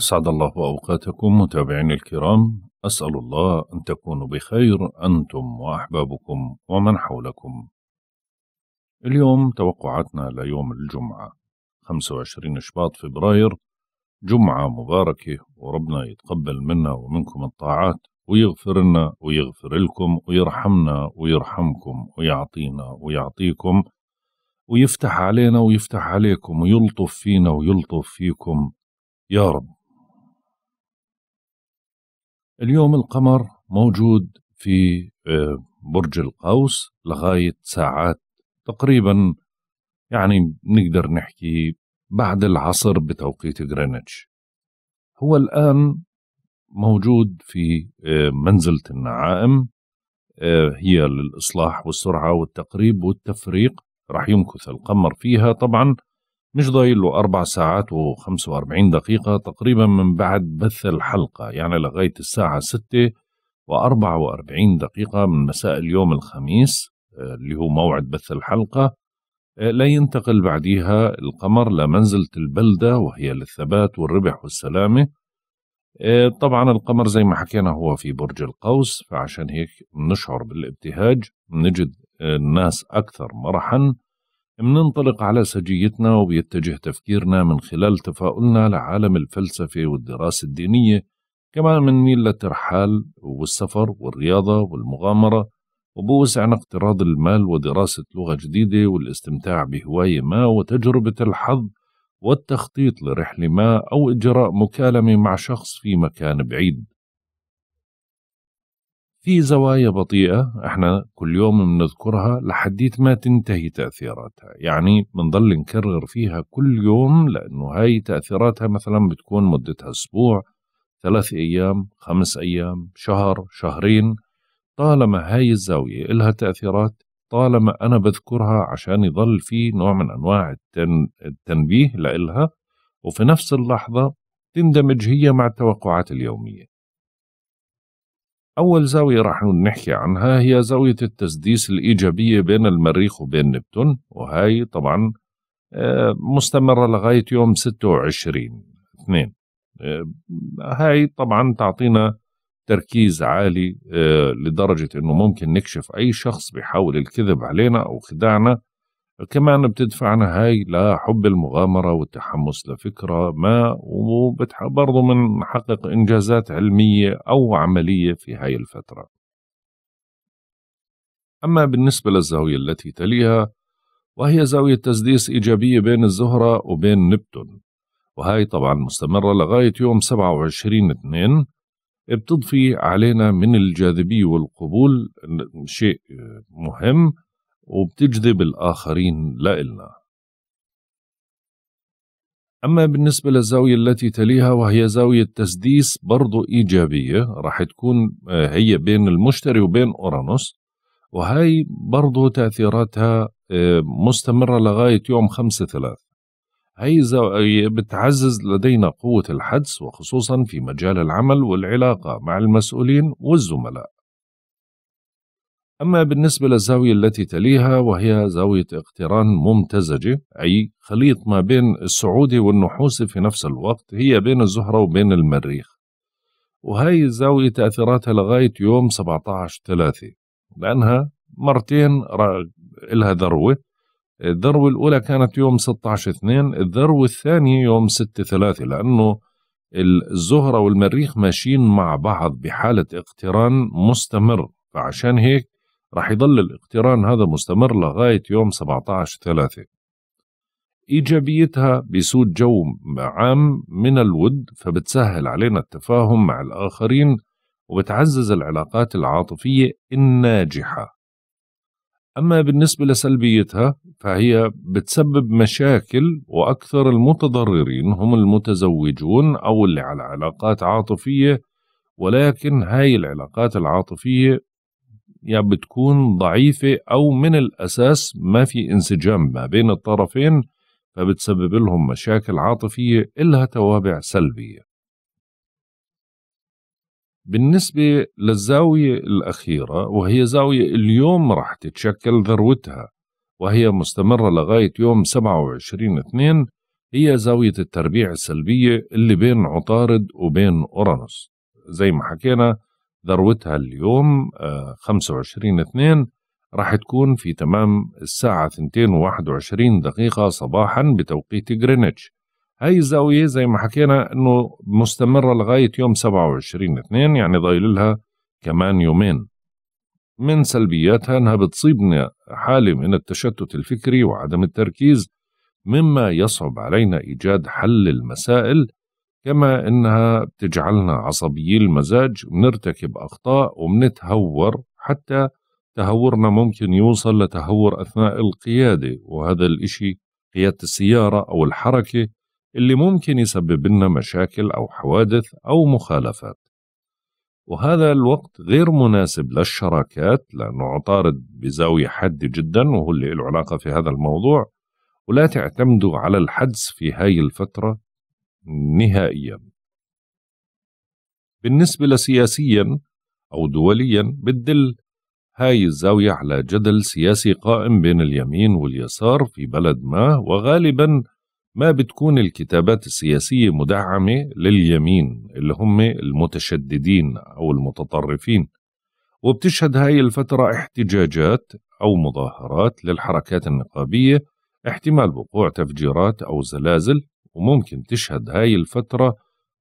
أسعد الله أوقاتكم متابعينا الكرام أسأل الله أن تكونوا بخير أنتم وأحبابكم ومن حولكم اليوم توقعاتنا ليوم الجمعة 25 شباط فبراير جمعة مباركة وربنا يتقبل منا ومنكم الطاعات ويغفر لنا ويغفر لكم ويرحمنا ويرحمكم ويعطينا ويعطيكم ويفتح علينا ويفتح عليكم ويلطف فينا ويلطف فيكم يا رب اليوم القمر موجود في آه، برج القوس لغاية ساعات تقريبا يعني نقدر نحكي بعد العصر بتوقيت غرينتش هو الآن موجود في آه، منزلة النعائم آه، هي للإصلاح والسرعة والتقريب والتفريق راح يمكث القمر فيها طبعا مش ضايل له أربع ساعات وخمسة وأربعين دقيقة تقريبا من بعد بث الحلقة يعني لغاية الساعة ستة وأربعة وأربعين دقيقة من مساء اليوم الخميس آه، اللي هو موعد بث الحلقة آه، لا ينتقل بعديها القمر لمنزلة البلدة وهي للثبات والربح والسلامة آه، طبعا القمر زي ما حكينا هو في برج القوس فعشان هيك نشعر بالابتهاج نجد الناس أكثر مرحا مننطلق على سجيتنا وبيتجه تفكيرنا من خلال تفاؤلنا لعالم الفلسفة والدراسة الدينية كما منميل للترحال والسفر والرياضة والمغامرة وبوسعنا اقتراض المال ودراسة لغة جديدة والاستمتاع بهواية ما وتجربة الحظ والتخطيط لرحلة ما أو إجراء مكالمة مع شخص في مكان بعيد في زوايا بطيئة احنا كل يوم بنذكرها لحديت ما تنتهي تأثيراتها يعني بنضل نكرر فيها كل يوم لأنه هاي تأثيراتها مثلا بتكون مدتها أسبوع ثلاث أيام خمس أيام شهر شهرين طالما هاي الزاوية إلها تأثيرات طالما أنا بذكرها عشان يضل في نوع من أنواع التن... التنبيه لإلها وفي نفس اللحظة تندمج هي مع التوقعات اليومية أول زاوية رح نحكي عنها هي زاوية التسديس الإيجابية بين المريخ وبين نبتون وهي طبعا آه، مستمرة لغاية يوم 26 2 آه، هاي طبعا تعطينا تركيز عالي آه، لدرجة أنه ممكن نكشف أي شخص بيحاول الكذب علينا أو خداعنا كمان بتدفعنا هاي لحب المغامرة والتحمس لفكرة ما وبرضه بنحقق إنجازات علمية أو عملية في هاي الفترة أما بالنسبة للزاوية التي تليها وهي زاوية تسديس إيجابية بين الزهرة وبين نبتون وهي طبعا مستمرة لغاية يوم 27 2 بتضفي علينا من الجاذبية والقبول شيء مهم وبتجذب الآخرين لإلنا أما بالنسبة للزاوية التي تليها وهي زاوية تسديس برضو إيجابية رح تكون آه، هي بين المشتري وبين أورانوس وهي برضو تأثيراتها آه، مستمرة لغاية يوم خمسة ثلاث هي زاوية بتعزز لدينا قوة الحدس وخصوصا في مجال العمل والعلاقة مع المسؤولين والزملاء أما بالنسبة للزاوية التي تليها وهي زاوية اقتران ممتزجة أي خليط ما بين السعودي والنحوسي في نفس الوقت هي بين الزهرة وبين المريخ وهي الزاوية تأثيراتها لغاية يوم 17 3 لأنها مرتين لها ذروة الذروة الأولى كانت يوم 16 2 الذروة الثانية يوم 6 3 لأنه الزهرة والمريخ ماشيين مع بعض بحالة اقتران مستمر فعشان هيك راح يضل الاقتران هذا مستمر لغاية يوم 17 ثلاثة إيجابيتها بيسود جو عام من الود فبتسهل علينا التفاهم مع الآخرين وبتعزز العلاقات العاطفية الناجحة أما بالنسبة لسلبيتها فهي بتسبب مشاكل وأكثر المتضررين هم المتزوجون أو اللي على علاقات عاطفية ولكن هاي العلاقات العاطفية يعني بتكون ضعيفة أو من الأساس ما في انسجام ما بين الطرفين فبتسبب لهم مشاكل عاطفية إلها توابع سلبية بالنسبة للزاوية الأخيرة وهي زاوية اليوم راح تتشكل ذروتها وهي مستمرة لغاية يوم 27 2 هي زاوية التربيع السلبية اللي بين عطارد وبين أورانوس زي ما حكينا ذروتها اليوم 25 آه، 2 راح تكون في تمام الساعة 221 دقيقة صباحا بتوقيت جرينتش هاي الزاوية زي ما حكينا انه مستمرة لغاية يوم 27 2 يعني ضايل لها كمان يومين من سلبياتها انها بتصيبنا حالة من التشتت الفكري وعدم التركيز مما يصعب علينا ايجاد حل المسائل كما انها بتجعلنا عصبي المزاج بنرتكب اخطاء وبنتهور حتى تهورنا ممكن يوصل لتهور اثناء القياده وهذا الاشي قياده السياره او الحركه اللي ممكن يسبب لنا مشاكل او حوادث او مخالفات وهذا الوقت غير مناسب للشراكات لأنه عطارد بزاوية حادة جدا وهو اللي له علاقة في هذا الموضوع ولا تعتمدوا على الحدس في هاي الفترة نهائيا بالنسبة لسياسيا أو دوليا بتدل هاي الزاوية على جدل سياسي قائم بين اليمين واليسار في بلد ما وغالبا ما بتكون الكتابات السياسية مدعمة لليمين اللي هم المتشددين أو المتطرفين وبتشهد هاي الفترة احتجاجات أو مظاهرات للحركات النقابية احتمال وقوع تفجيرات أو زلازل وممكن تشهد هاي الفترة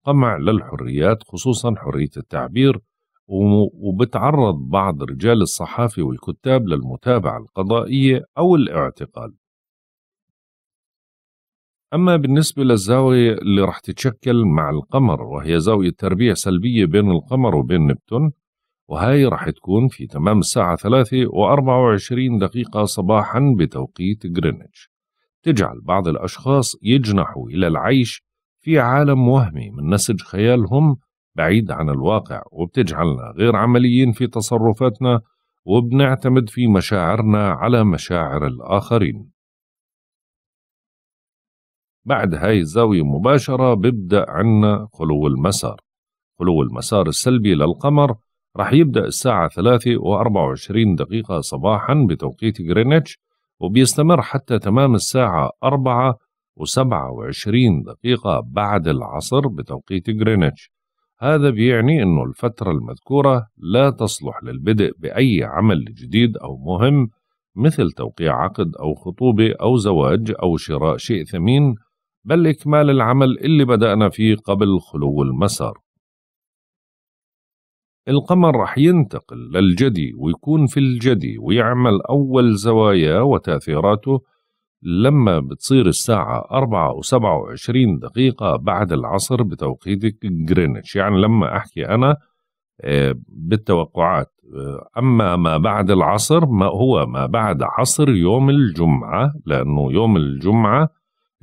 قمع للحريات خصوصا حرية التعبير وبتعرض بعض رجال الصحافة والكتاب للمتابعة القضائية أو الاعتقال أما بالنسبة للزاوية اللي رح تتشكل مع القمر وهي زاوية تربيع سلبية بين القمر وبين نبتون وهي رح تكون في تمام الساعة 3 و24 دقيقة صباحا بتوقيت غرينتش تجعل بعض الأشخاص يجنحوا إلى العيش في عالم وهمي من نسج خيالهم بعيد عن الواقع وبتجعلنا غير عمليين في تصرفاتنا وبنعتمد في مشاعرنا على مشاعر الآخرين بعد هاي الزاوية مباشرة بيبدأ عنا خلو المسار خلو المسار السلبي للقمر رح يبدأ الساعة 3 و 24 دقيقة صباحا بتوقيت غرينتش وبيستمر حتى تمام الساعة 4 و27 دقيقة بعد العصر بتوقيت غرينتش هذا بيعني أنه الفترة المذكورة لا تصلح للبدء بأي عمل جديد أو مهم مثل توقيع عقد أو خطوبة أو زواج أو شراء شيء ثمين بل إكمال العمل اللي بدأنا فيه قبل خلو المسار القمر راح ينتقل للجدي ويكون في الجدي ويعمل أول زواياه وتأثيراته لما بتصير الساعة أربعة وسبعة وعشرين دقيقة بعد العصر بتوقيت جرينتش يعني لما أحكي أنا آه، بالتوقعات آه، أما ما بعد العصر ما هو ما بعد عصر يوم الجمعة لأنه يوم الجمعة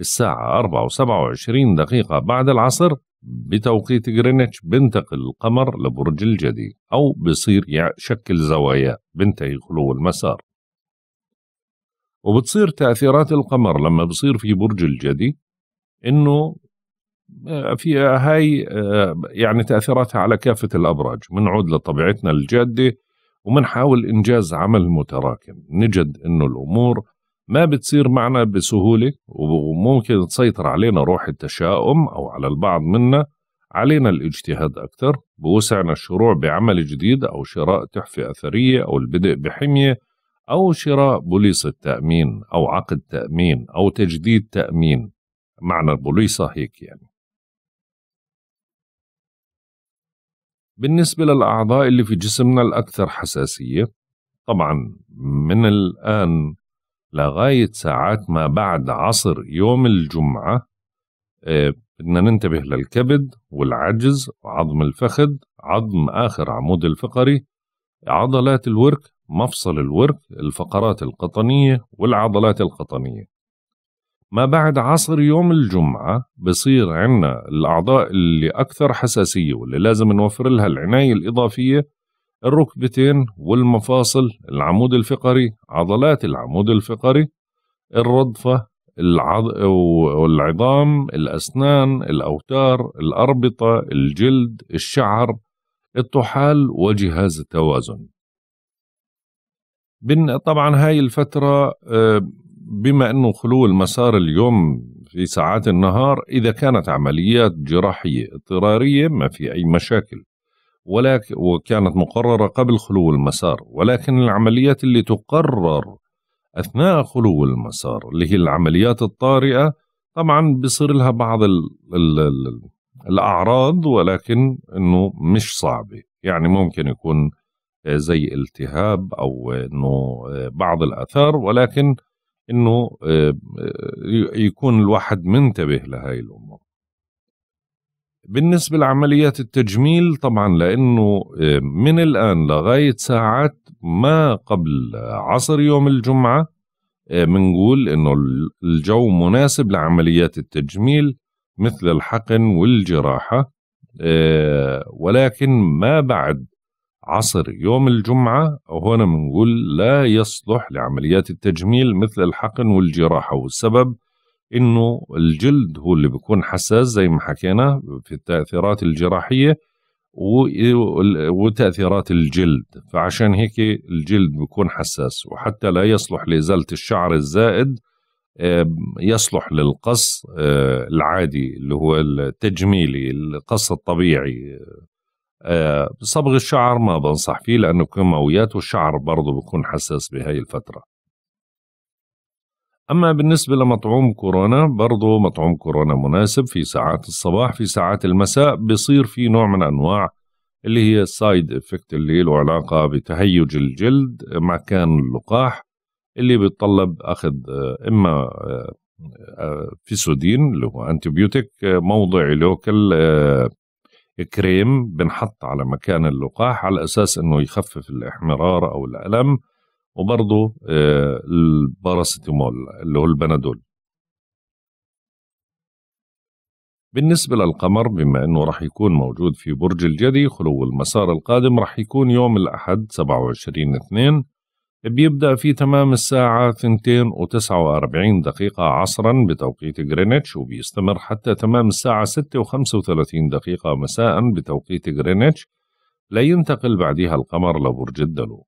الساعة أربعة وسبعة وعشرين دقيقة بعد العصر بتوقيت غرينتش بنتقل القمر لبرج الجدي أو بصير يشكل زوايا بنتهي خلو المسار وبتصير تأثيرات القمر لما بصير في برج الجدي إنه آه، في هاي آه، يعني تأثيراتها على كافة الأبراج بنعود لطبيعتنا الجادة وبنحاول إنجاز عمل متراكم نجد إنه الأمور ما بتصير معنا بسهولة وممكن تسيطر علينا روح التشاؤم أو على البعض منا علينا الاجتهاد أكثر بوسعنا الشروع بعمل جديد أو شراء تحفة أثرية أو البدء بحمية أو شراء بوليصة تأمين أو عقد تأمين أو تجديد تأمين معنى البوليصة هيك يعني بالنسبة للأعضاء اللي في جسمنا الأكثر حساسية طبعا من الآن لغاية ساعات ما بعد عصر يوم الجمعة آه، بدنا ننتبه للكبد والعجز وعظم الفخذ عظم آخر عمود الفقري عضلات الورك مفصل الورك الفقرات القطنية والعضلات القطنية ما بعد عصر يوم الجمعة بصير عنا الأعضاء اللي أكثر حساسية واللي لازم نوفر لها العناية الإضافية الركبتين والمفاصل العمود الفقري عضلات العمود الفقري الرضفة العض... والعظام الأسنان الأوتار الأربطة الجلد الشعر الطحال وجهاز التوازن طبعا هاي الفترة آه، بما أنه خلو المسار اليوم في ساعات النهار إذا كانت عمليات جراحية اضطرارية ما في أي مشاكل ولكن وكانت مقررة قبل خلو المسار ولكن العمليات اللي تقرر أثناء خلو المسار اللي هي العمليات الطارئة طبعا بيصير لها بعض الـ ال ال الأعراض ولكن أنه مش صعبة يعني ممكن يكون آه، زي التهاب أو أنه آه، بعض الأثار ولكن أنه آه، يكون الواحد منتبه لهي الأمور بالنسبة لعمليات التجميل طبعا لأنه آه، من الآن لغاية ساعات ما قبل عصر يوم الجمعة بنقول آه، إنه الجو مناسب لعمليات التجميل مثل الحقن والجراحة آه، ولكن ما بعد عصر يوم الجمعة هنا بنقول لا يصلح لعمليات التجميل مثل الحقن والجراحة والسبب انه الجلد هو اللي بيكون حساس زي ما حكينا في التاثيرات الجراحيه وتاثيرات الجلد فعشان هيك الجلد بيكون حساس وحتى لا يصلح لازاله الشعر الزائد يصلح للقص آه، العادي اللي هو التجميلي القص الطبيعي آه، آه، صبغ الشعر ما بنصح فيه لانه بكون والشعر برضه بيكون حساس بهاي الفتره أما بالنسبة لمطعوم كورونا برضو مطعوم كورونا مناسب في ساعات الصباح في ساعات المساء بصير في نوع من أنواع اللي هي السايد افكت اللي له علاقة بتهيج الجلد مكان اللقاح اللي بيتطلب أخذ إما آه، آه، فيسودين اللي هو انتيبيوتيك موضعي لوكل آه، كريم بنحط على مكان اللقاح على اساس انه يخفف الاحمرار او الالم وبرضه آه، الباراسيتامول اللي هو البنادول بالنسبة للقمر بما أنه رح يكون موجود في برج الجدي خلو المسار القادم رح يكون يوم الأحد 27 2 بيبدأ في تمام الساعة 2.49 و49 دقيقة عصرا بتوقيت غرينتش وبيستمر حتى تمام الساعة 6.35 دقيقة مساء بتوقيت غرينتش لا ينتقل بعدها القمر لبرج الدلو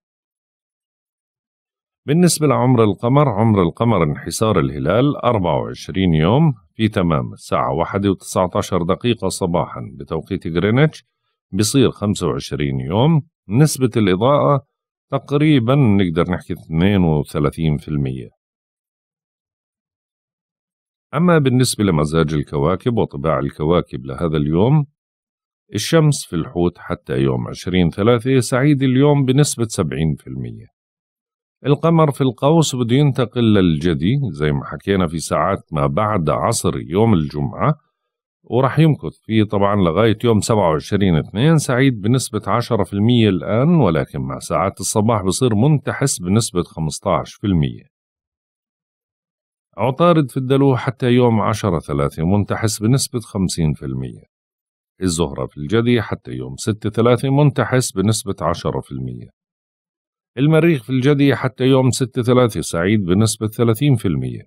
بالنسبة لعمر القمر عمر القمر انحسار الهلال 24 يوم في تمام الساعة 1 و19 دقيقة صباحا بتوقيت غرينتش بصير 25 يوم نسبة الإضاءة تقريبا نقدر نحكي 32% أما بالنسبة لمزاج الكواكب وطباع الكواكب لهذا اليوم الشمس في الحوت حتى يوم 20 ثلاثة سعيد اليوم بنسبة 70% القمر في القوس بده ينتقل للجدي زي ما حكينا في ساعات ما بعد عصر يوم الجمعة وراح يمكث فيه طبعا لغاية يوم 27 2 سعيد بنسبة 10% الآن ولكن مع ساعات الصباح بصير منتحس بنسبة 15% عطارد في الدلو حتى يوم 10 3 منتحس بنسبة 50% الزهرة في الجدي حتى يوم 6 3 منتحس بنسبة 10% المريخ في الجدي حتى يوم 6 3 سعيد بنسبة 30%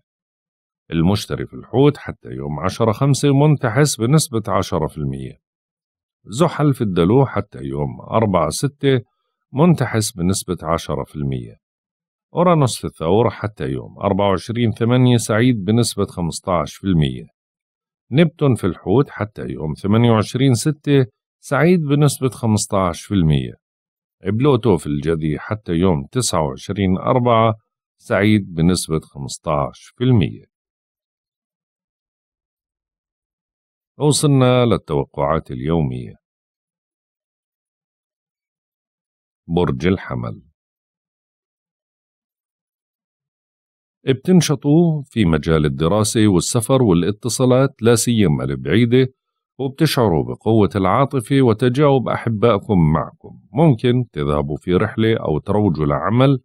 المشتري في الحوت حتى يوم 10 5 منتحس بنسبة 10% زحل في الدلو حتى يوم 4 6 منتحس بنسبة 10% أورانوس في الثور حتى يوم 24 8 سعيد بنسبة 15% نبتون في الحوت حتى يوم 28 6 سعيد بنسبة 15% بلوتو في الجدي حتى يوم 29 أربعة سعيد بنسبة 15% وصلنا للتوقعات اليومية برج الحمل بتنشطوا في مجال الدراسة والسفر والاتصالات لا سيما البعيدة وبتشعروا بقوة العاطفة وتجاوب أحبائكم معكم ممكن تذهبوا في رحلة أو تروجوا لعمل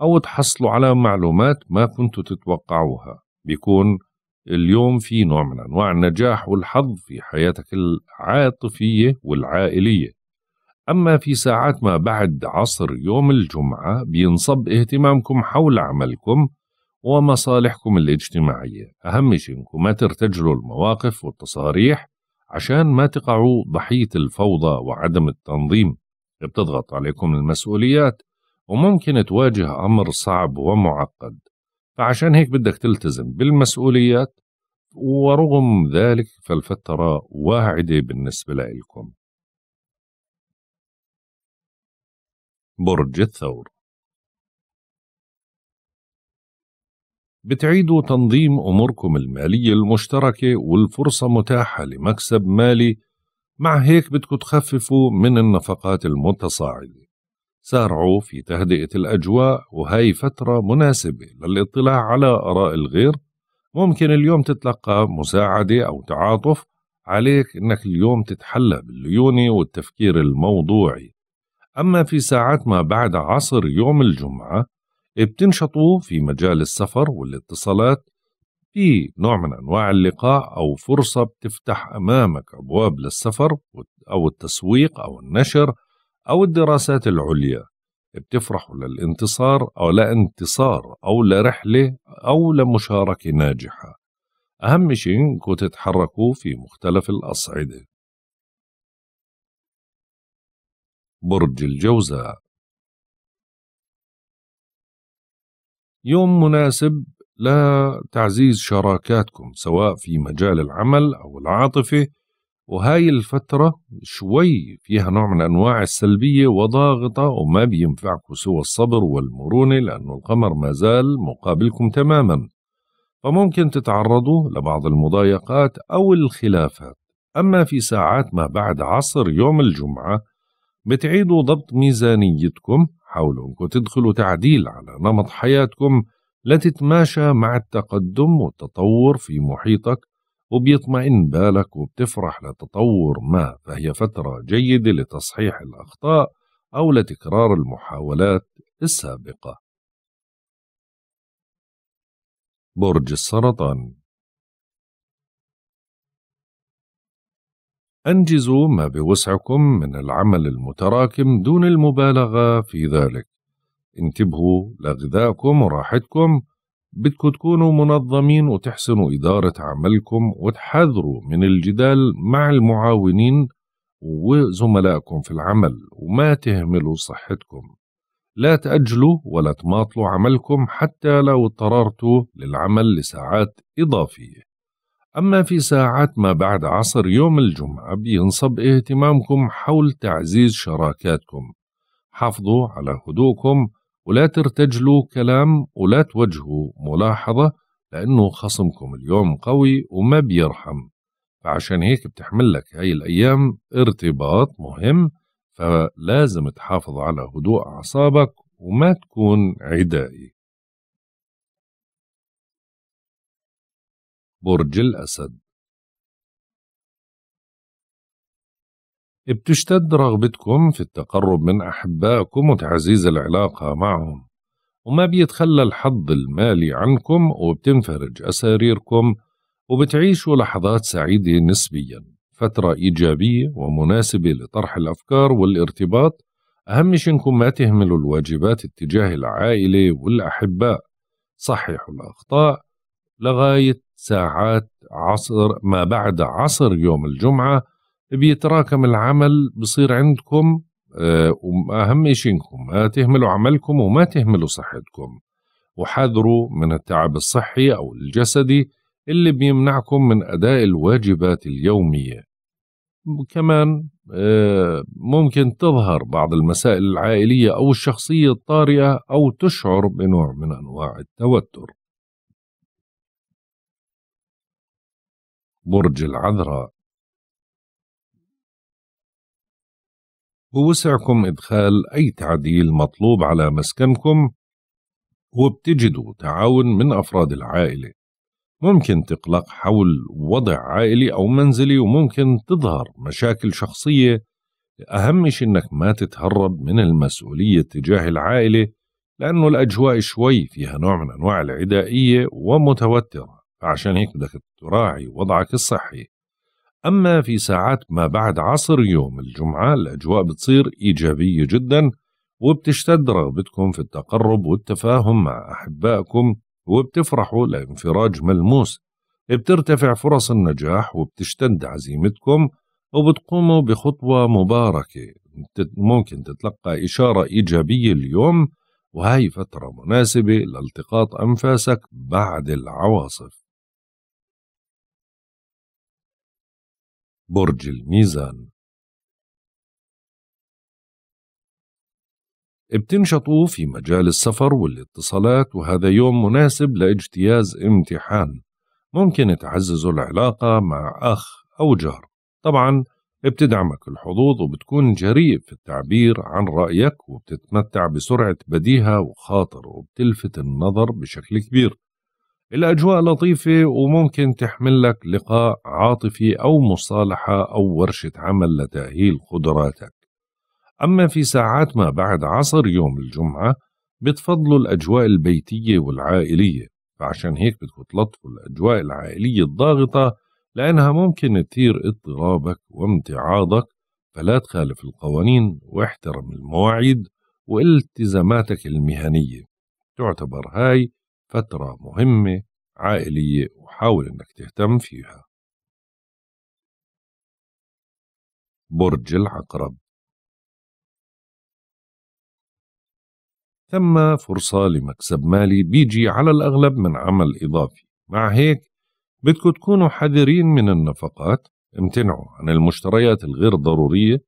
أو تحصلوا على معلومات ما كنتوا تتوقعوها بيكون اليوم في نوع من أنواع النجاح والحظ في حياتك العاطفية والعائلية أما في ساعات ما بعد عصر يوم الجمعة بينصب اهتمامكم حول عملكم ومصالحكم الاجتماعية أهم شيء أنكم ما ترتجلوا المواقف والتصاريح عشان ما تقعوا ضحية الفوضى وعدم التنظيم بتضغط عليكم المسؤوليات وممكن تواجه أمر صعب ومعقد فعشان هيك بدك تلتزم بالمسؤوليات ورغم ذلك فالفترة واعدة بالنسبة لكم برج الثور بتعيدوا تنظيم أموركم المالية المشتركة والفرصة متاحة لمكسب مالي مع هيك بدكم تخففوا من النفقات المتصاعدة سارعوا في تهدئة الأجواء وهي فترة مناسبة للاطلاع على آراء الغير ممكن اليوم تتلقى مساعدة أو تعاطف عليك أنك اليوم تتحلى بالليونة والتفكير الموضوعي أما في ساعات ما بعد عصر يوم الجمعة بتنشطوا في مجال السفر والاتصالات في نوع من أنواع اللقاء أو فرصة بتفتح أمامك أبواب للسفر أو التسويق أو النشر أو الدراسات العليا بتفرحوا للانتصار أو لانتصار أو لرحلة أو لمشاركة ناجحة أهم شيء إنكم تتحركوا في مختلف الأصعدة برج الجوزاء يوم مناسب لتعزيز شراكاتكم سواء في مجال العمل أو العاطفة وهاي الفترة شوي فيها نوع من أنواع السلبية وضاغطة وما بينفعكم سوى الصبر والمرونة لأنه القمر ما زال مقابلكم تماما فممكن تتعرضوا لبعض المضايقات أو الخلافات أما في ساعات ما بعد عصر يوم الجمعة بتعيدوا ضبط ميزانيتكم حاولوا انكم تدخلوا تعديل على نمط حياتكم لتتماشى مع التقدم والتطور في محيطك وبيطمئن بالك وبتفرح لتطور ما فهي فترة جيدة لتصحيح الأخطاء أو لتكرار المحاولات السابقة برج السرطان أنجزوا ما بوسعكم من العمل المتراكم دون المبالغة في ذلك انتبهوا لغذائكم وراحتكم بدكم تكونوا منظمين وتحسنوا إدارة عملكم وتحذروا من الجدال مع المعاونين وزملائكم في العمل وما تهملوا صحتكم لا تأجلوا ولا تماطلوا عملكم حتى لو اضطررتوا للعمل لساعات إضافية أما في ساعات ما بعد عصر يوم الجمعة بينصب اهتمامكم حول تعزيز شراكاتكم حافظوا على هدوءكم ولا ترتجلوا كلام ولا توجهوا ملاحظة لأنه خصمكم اليوم قوي وما بيرحم فعشان هيك بتحمل لك هاي الأيام ارتباط مهم فلازم تحافظ على هدوء أعصابك وما تكون عدائي برج الأسد بتشتد رغبتكم في التقرب من أحبائكم وتعزيز العلاقة معهم وما بيتخلى الحظ المالي عنكم وبتنفرج أساريركم وبتعيشوا لحظات سعيدة نسبيا فترة إيجابية ومناسبة لطرح الأفكار والارتباط أهم شي إنكم ما تهملوا الواجبات اتجاه العائلة والأحباء صححوا الأخطاء لغاية ساعات عصر ما بعد عصر يوم الجمعة بيتراكم العمل بصير عندكم آه، وأهم شيء إنكم ما تهملوا عملكم وما تهملوا صحتكم وحذروا من التعب الصحي أو الجسدي اللي بيمنعكم من أداء الواجبات اليومية كمان آه، ممكن تظهر بعض المسائل العائلية أو الشخصية الطارئة أو تشعر بنوع من أنواع التوتر برج العذراء بوسعكم إدخال أي تعديل مطلوب على مسكنكم وبتجدوا تعاون من أفراد العائلة ممكن تقلق حول وضع عائلي أو منزلي وممكن تظهر مشاكل شخصية أهم شيء إنك ما تتهرب من المسؤولية تجاه العائلة لأنه الأجواء شوي فيها نوع من أنواع العدائية ومتوترة عشان هيك بدك تراعي وضعك الصحي أما في ساعات ما بعد عصر يوم الجمعة الأجواء بتصير إيجابية جدا وبتشتد رغبتكم في التقرب والتفاهم مع أحبائكم وبتفرحوا لانفراج ملموس بترتفع فرص النجاح وبتشتد عزيمتكم وبتقوموا بخطوة مباركة ممكن تتلقى إشارة إيجابية اليوم وهي فترة مناسبة لالتقاط أنفاسك بعد العواصف برج الميزان بتنشطوا في مجال السفر والاتصالات وهذا يوم مناسب لاجتياز امتحان ممكن تعززوا العلاقة مع أخ أو جار طبعا بتدعمك الحظوظ وبتكون جريء في التعبير عن رأيك وبتتمتع بسرعة بديهة وخاطر وبتلفت النظر بشكل كبير الأجواء لطيفة وممكن تحمل لك لقاء عاطفي أو مصالحة أو ورشة عمل لتأهيل قدراتك أما في ساعات ما بعد عصر يوم الجمعة بتفضلوا الأجواء البيتية والعائلية فعشان هيك بدكم تلطفوا الأجواء العائلية الضاغطة لأنها ممكن تثير اضطرابك وامتعاضك فلا تخالف القوانين واحترم المواعيد والتزاماتك المهنية تعتبر هاي فترة مهمة عائلية وحاول إنك تهتم فيها برج العقرب ثم فرصة لمكسب مالي بيجي على الأغلب من عمل إضافي مع هيك بدكم تكونوا حذرين من النفقات امتنعوا عن المشتريات الغير ضرورية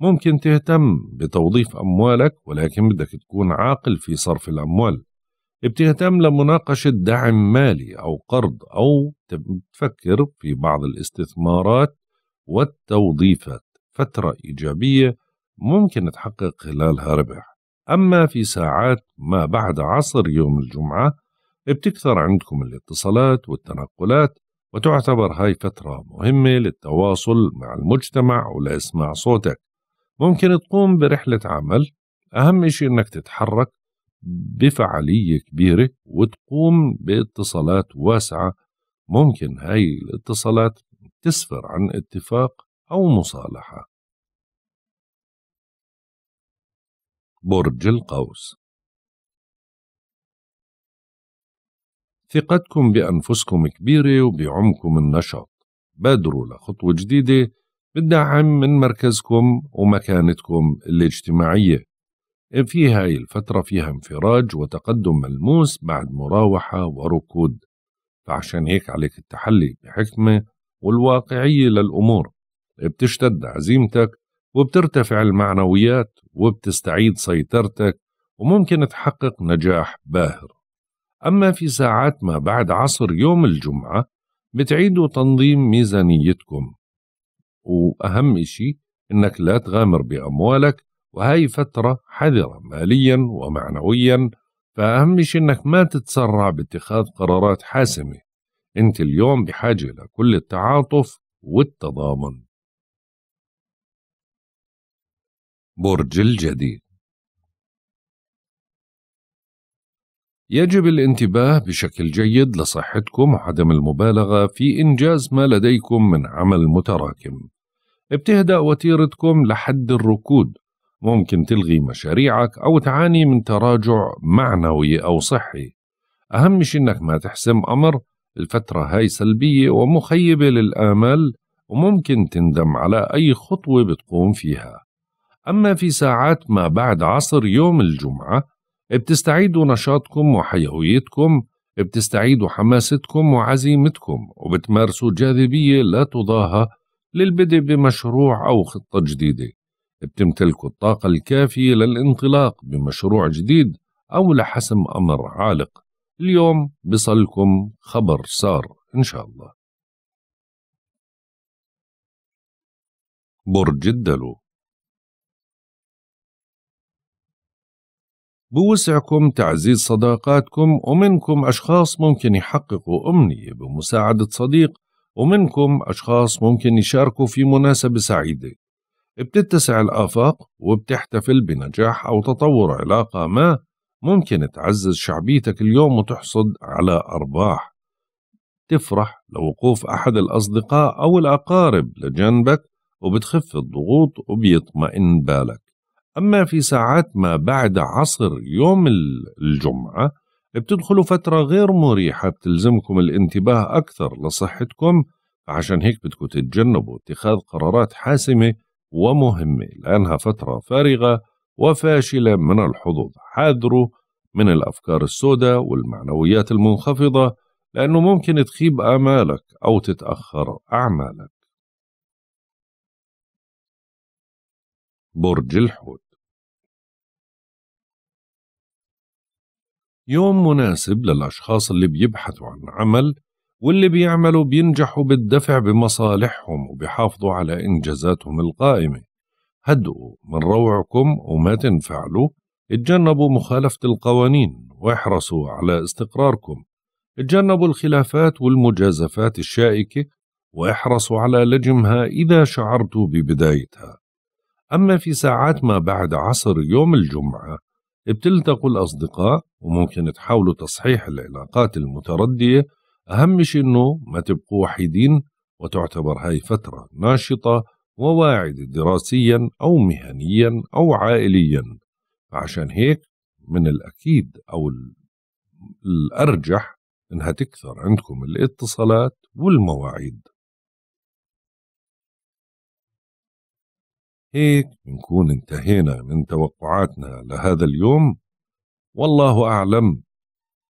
ممكن تهتم بتوظيف أموالك ولكن بدك تكون عاقل في صرف الأموال بتهتم لمناقشة دعم مالي أو قرض أو تفكر في بعض الاستثمارات والتوظيفات فترة إيجابية ممكن تحقق خلالها ربح أما في ساعات ما بعد عصر يوم الجمعة بتكثر عندكم الاتصالات والتنقلات وتعتبر هاي فترة مهمة للتواصل مع المجتمع ولإسماع صوتك ممكن تقوم برحلة عمل أهم شيء أنك تتحرك بفعالية كبيرة وتقوم باتصالات واسعة ممكن هاي الاتصالات تسفر عن اتفاق أو مصالحة برج القوس ثقتكم بأنفسكم كبيرة وبعمكم النشاط بادروا لخطوة جديدة بالدعم من مركزكم ومكانتكم الاجتماعية في هاي الفترة فيها انفراج وتقدم ملموس بعد مراوحة وركود فعشان هيك عليك التحلي بحكمة والواقعية للأمور بتشتد عزيمتك وبترتفع المعنويات وبتستعيد سيطرتك وممكن تحقق نجاح باهر أما في ساعات ما بعد عصر يوم الجمعة بتعيدوا تنظيم ميزانيتكم وأهم شيء إنك لا تغامر بأموالك وهي فترة حذرة ماليا ومعنويا فأهم شيء إنك ما تتسرع باتخاذ قرارات حاسمة أنت اليوم بحاجة لكل التعاطف والتضامن برج الجدي يجب الانتباه بشكل جيد لصحتكم وعدم المبالغة في إنجاز ما لديكم من عمل متراكم. بتهدأ وتيرتكم لحد الركود ممكن تلغي مشاريعك أو تعاني من تراجع معنوي أو صحي أهم شيء إنك ما تحسم أمر الفترة هاي سلبية ومخيبة للآمال وممكن تندم على أي خطوة بتقوم فيها أما في ساعات ما بعد عصر يوم الجمعة بتستعيدوا نشاطكم وحيويتكم بتستعيدوا حماستكم وعزيمتكم وبتمارسوا جاذبية لا تضاهى للبدء بمشروع أو خطة جديدة بتمتلكوا الطاقة الكافية للانطلاق بمشروع جديد أو لحسم أمر عالق اليوم بصلكم خبر صار إن شاء الله برج الدلو بوسعكم تعزيز صداقاتكم ومنكم أشخاص ممكن يحققوا أمنية بمساعدة صديق ومنكم أشخاص ممكن يشاركوا في مناسبة سعيدة بتتسع الآفاق وبتحتفل بنجاح أو تطور علاقة ما ممكن تعزز شعبيتك اليوم وتحصد على أرباح تفرح لوقوف أحد الأصدقاء أو الأقارب لجنبك وبتخف الضغوط وبيطمئن بالك أما في ساعات ما بعد عصر يوم الجمعة بتدخلوا فترة غير مريحة بتلزمكم الانتباه أكثر لصحتكم عشان هيك بدكم تتجنبوا اتخاذ قرارات حاسمة ومهمة لأنها فترة فارغة وفاشلة من الحظوظ حاذروا من الأفكار السوداء والمعنويات المنخفضة لأنه ممكن تخيب آمالك أو تتأخر أعمالك برج الحوت يوم مناسب للأشخاص اللي بيبحثوا عن عمل واللي بيعملوا بينجحوا بالدفع بمصالحهم وبيحافظوا على إنجازاتهم القائمة هدوا من روعكم وما تنفعلوا اتجنبوا مخالفة القوانين واحرصوا على استقراركم اتجنبوا الخلافات والمجازفات الشائكة واحرصوا على لجمها إذا شعرتوا ببدايتها أما في ساعات ما بعد عصر يوم الجمعة بتلتقوا الأصدقاء وممكن تحاولوا تصحيح العلاقات المتردية أهم شيء إنه ما تبقوا وحيدين وتعتبر هاي فترة ناشطة وواعدة دراسيا أو مهنيا أو عائليا فعشان هيك من الأكيد أو الأرجح إنها تكثر عندكم الاتصالات والمواعيد هيك بنكون انتهينا من توقعاتنا لهذا اليوم والله أعلم